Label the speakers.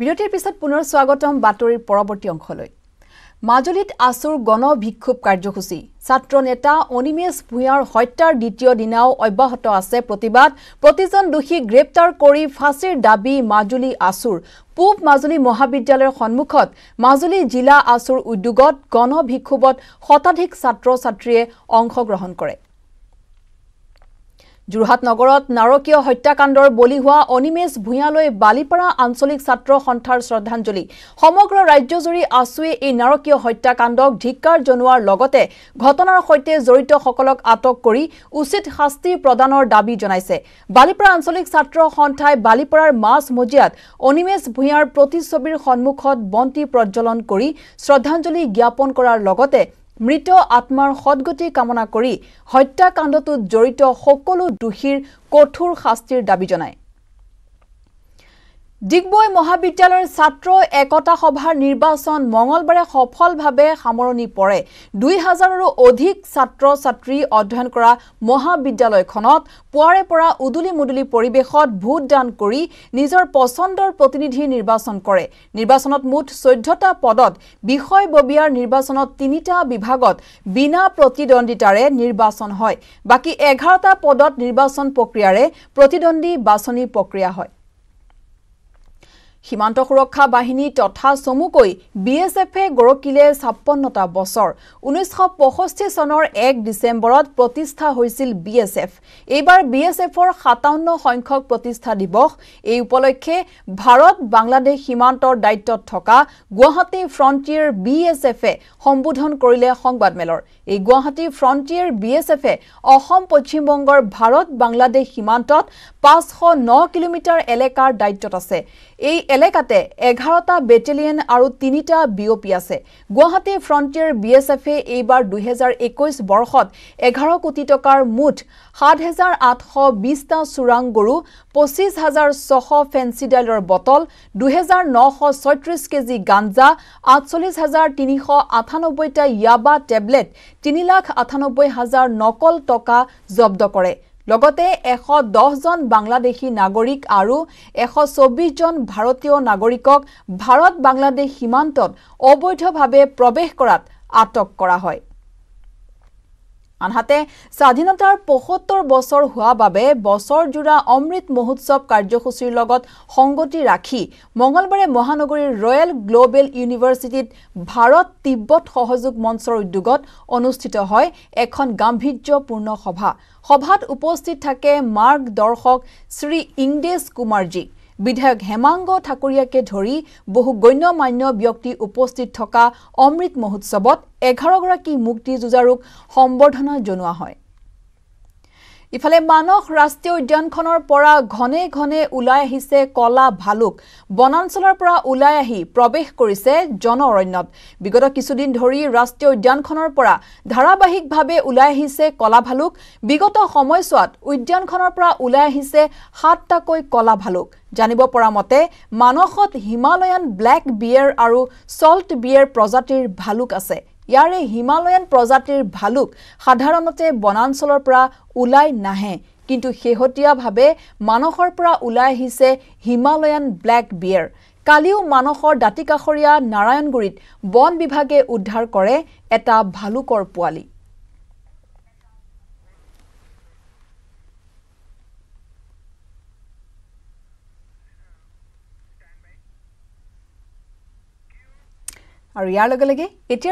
Speaker 1: বিৰতিৰ পিছত পুনৰ স্বাগতম বাতৰিৰ পৰৱৰ্তী অংশলৈ মাজুলীত আছুৰ গণ বিক্ষোভ কাৰ্যসূচী ছাত্ৰ নেতা অনিমেশ ভূঞাৰ হত্যাৰ দ্বিতীয় দিনাও অব্যাহত আছে প্ৰতিবাদ প্ৰতিজন দোষী গ্ৰেপ্তাৰ কৰি ফাঁচীৰ দাবী মাজুলী আছুৰ পূব মাজুলী মহাবিদ্যালয়ৰ সন্মুখত মাজুলী জিলা আছুৰ উদ্যোগত গণ বিক্ষোভত শতাধিক ছাত্ৰ ছাত্ৰীয়ে অংশগ্ৰহণ কৰে যোৰহাট নগৰত নাৰকীয় হত্যাকাণ্ডৰ বলি হোৱা অনিমেষ ভূঞালৈ বালিপাৰা আঞ্চলিক ছাত্ৰ সন্থাৰ শ্ৰদ্ধাঞ্জলি সমগ্ৰ ৰাজ্যজুৰি আছুৱে এই নাৰকীয় হত্যাকাণ্ডক ধিক্কাৰ জনোৱাৰ লগতে ঘটনাৰ সৈতে জড়িতসকলক আটক কৰি উচিত শাস্তি প্ৰদানৰ দাবী জনাইছে বালিপাৰা আঞ্চলিক ছাত্ৰ সন্থাই বালিপাৰাৰ মাছমজিয়াত অনিমেষ ভূঞাৰ প্ৰতিচ্ছবিৰ সন্মুখত বন্তি প্ৰজ্বলন কৰি শ্ৰদ্ধাঞ্জলি জ্ঞাপন কৰাৰ লগতে মৃত আত্মাৰ সদগতি কামনা কৰি হত্যাকাণ্ডটোত জড়িত সকলো দোষীৰ কঠোৰ শাস্তিৰ দাবী জনায় ডিগবয় মহাবিদ্যালয়ৰ ছাত্ৰ একতা সভাৰ নিৰ্বাচন মঙলবাৰে সফলভাৱে সামৰণি পৰে দুই হাজাৰৰো অধিক ছাত্ৰ ছাত্ৰী অধ্যয়ন কৰা মহাবিদ্যালয়খনত পুৱাৰে পৰা উদুলি মুদুলি পৰিৱেশত ভোটদান কৰি নিজৰ পচন্দৰ প্ৰতিনিধি নিৰ্বাচন কৰে নিৰ্বাচনত মুঠ চৈধ্যটা পদত বিষয়ববীয়াৰ নিৰ্বাচনত তিনিটা বিভাগত বিনা প্ৰতিদ্বন্দ্বিতাৰে নিৰ্বাচন হয় বাকী এঘাৰটা পদত নিৰ্বাচন প্ৰক্ৰিয়াৰে প্ৰতিদ্বন্দ্বী বাছনি প্ৰক্ৰিয়া হয় সীমান্ত সুৰক্ষা বাহিনী তথা চমুকৈ বি এছ এফে গৰকিলে ছাপন্নটা বছৰ ঊনৈছশ পঁষষ্ঠি চনৰ এক ডিচেম্বৰত প্ৰতিষ্ঠা হৈছিল বি এছ এফ এইবাৰ বি এছ এফৰ সাতাৱন্ন সংখ্যক প্ৰতিষ্ঠা দিৱস এই উপলক্ষে ভাৰত বাংলাদেশ সীমান্তৰ দায়িত্বত থকা গুৱাহাটী ফ্ৰণ্টিয়েৰ বি এছ এফে সম্বোধন কৰিলে সংবাদমেলৰ এই গুৱাহাটী ফ্ৰণ্টিয়াৰ বি এছ এফে অসম পশ্চিমবংগৰ ভাৰত বাংলাদেশ সীমান্তত পাঁচশ ন কিলোমিটাৰ এলেকাৰ দায়িত্বত আছে এই এলেকাতে এঘাৰটা বেটেলিয়ন আৰু তিনিটা বিঅপি আছে গুৱাহাটী ফ্ৰণ্টিয়াৰ বি এছ এফে এইবাৰ দুহেজাৰ একৈছ বৰ্ষত এঘাৰ কোটি টকাৰ মুঠ সাত হেজাৰ আঠশ বিশটা চোৰাং গৰু পঁচিছ হাজাৰ ছশ ডাইলৰ বটল দুহেজাৰ নশ ছয়ত্ৰিছ কেজি গাঞ্জা আঠচল্লিছ হাজাৰ তিনিশ আঠানব্বৈটা য়াবা টেবলেট তিনি লাখ আঠানব্বৈ হাজাৰ নকল টকা জব্দ কৰে লগতে এশ দহজন বাংলাদেশী নাগৰিক আৰু এশ চৌব্বিছজন ভাৰতীয় নাগৰিকক ভাৰত বাংলাদেশ সীমান্তত অবৈধভাৱে প্ৰৱেশ কৰাত আটক কৰা হয় আনহাতে স্বাধীনতাৰ পঁয়সত্তৰ বছৰ হোৱা বাবে বছৰজোৰা অমৃত মহোৎসৱ কাৰ্যসূচীৰ লগত সংগতি ৰাখি মঙলবাৰে মহানগৰীৰ ৰয়েল গ্ল'বেল ইউনিভাৰ্চিটিত ভাৰত তিব্বত সহযোগ মঞ্চৰ উদ্যোগত অনুষ্ঠিত হয় এখন গাম্ভীৰ্যপূৰ্ণ সভা সভাত উপস্থিত থাকে মাৰ্গদৰ্শক শ্ৰী ইংদেশ কুমাৰজী বিধায়ক হেমাংগ ঠাকুৰীয়াকে ধৰি বহু গণ্য মান্য ব্যক্তি উপস্থিত থকা অমৃত মহোৎসৱত এঘাৰগৰাকী মুক্তিযুঁজাৰুক সম্বৰ্ধনা জনোৱা হয় ইফালে মানস ৰাষ্ট্ৰীয় উদ্যানখনৰ পৰা ঘনে ঘনে ওলাই আহিছে কলা ভালুক বনাঞ্চলৰ পৰা ওলাই আহি প্ৰৱেশ কৰিছে জন অৰণ্যত বিগত কিছুদিন ধৰি ৰাষ্ট্ৰীয় উদ্যানখনৰ পৰা ধাৰাবাহিকভাৱে ওলাই আহিছে কলা ভালুক বিগত সময়ছোৱাত উদ্যানখনৰ পৰা ওলাই আহিছে সাতটাকৈ কলা ভালুক জানিব পৰা মতে মানসত হিমালয়ান ব্লেক বিয়েৰ আৰু ছল্ট বিয়েৰ প্ৰজাতিৰ ভালুক আছে ইয়াৰে হিমালয়ান প্ৰজাতিৰ ভালুক সাধাৰণতে বনাঞ্চলৰ পৰা ওলাই নাহে কিন্তু শেহতীয়াভাৱে মানসৰ পৰা ওলাই আহিছে হিমালয়ান ব্লেক বিয়েৰ কালিও মানসৰ দাঁতি কাষৰীয়া নাৰায়ণগুৰিত বন বিভাগে উদ্ধাৰ কৰে এটা ভালুকৰ পোৱালি আৰু ইয়াৰ লগে লগে এতিয়া